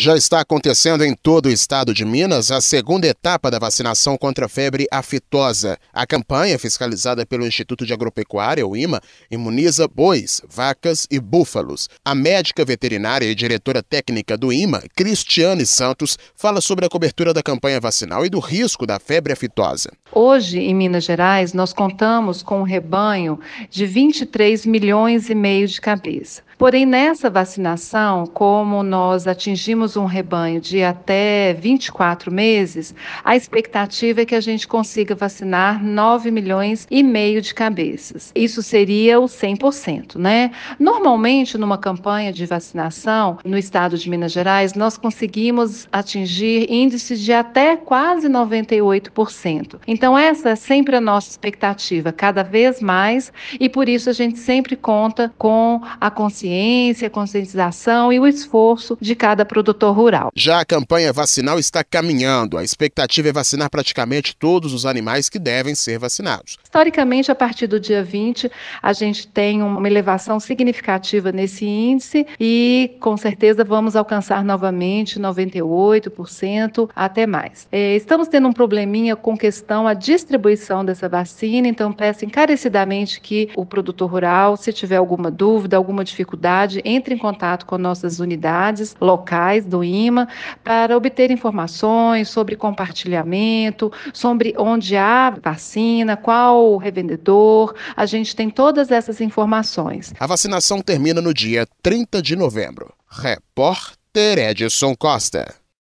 Já está acontecendo em todo o estado de Minas a segunda etapa da vacinação contra a febre aftosa. A campanha, fiscalizada pelo Instituto de Agropecuária, o IMA, imuniza bois, vacas e búfalos. A médica veterinária e diretora técnica do IMA, Cristiane Santos, fala sobre a cobertura da campanha vacinal e do risco da febre aftosa. Hoje, em Minas Gerais, nós contamos com um rebanho de 23 milhões e meio de cabeça. Porém, nessa vacinação, como nós atingimos um rebanho de até 24 meses, a expectativa é que a gente consiga vacinar 9 milhões e meio de cabeças. Isso seria o 100%, né? Normalmente, numa campanha de vacinação no estado de Minas Gerais, nós conseguimos atingir índices de até quase 98%. Então, então, essa é sempre a nossa expectativa, cada vez mais, e por isso a gente sempre conta com a consciência, a conscientização e o esforço de cada produtor rural. Já a campanha vacinal está caminhando. A expectativa é vacinar praticamente todos os animais que devem ser vacinados. Historicamente, a partir do dia 20, a gente tem uma elevação significativa nesse índice e, com certeza, vamos alcançar novamente 98% até mais. É, estamos tendo um probleminha com questão a distribuição dessa vacina. Então, peço encarecidamente que o produtor rural, se tiver alguma dúvida, alguma dificuldade, entre em contato com nossas unidades locais do IMA para obter informações sobre compartilhamento, sobre onde há vacina, qual revendedor. A gente tem todas essas informações. A vacinação termina no dia 30 de novembro. Repórter Edson Costa.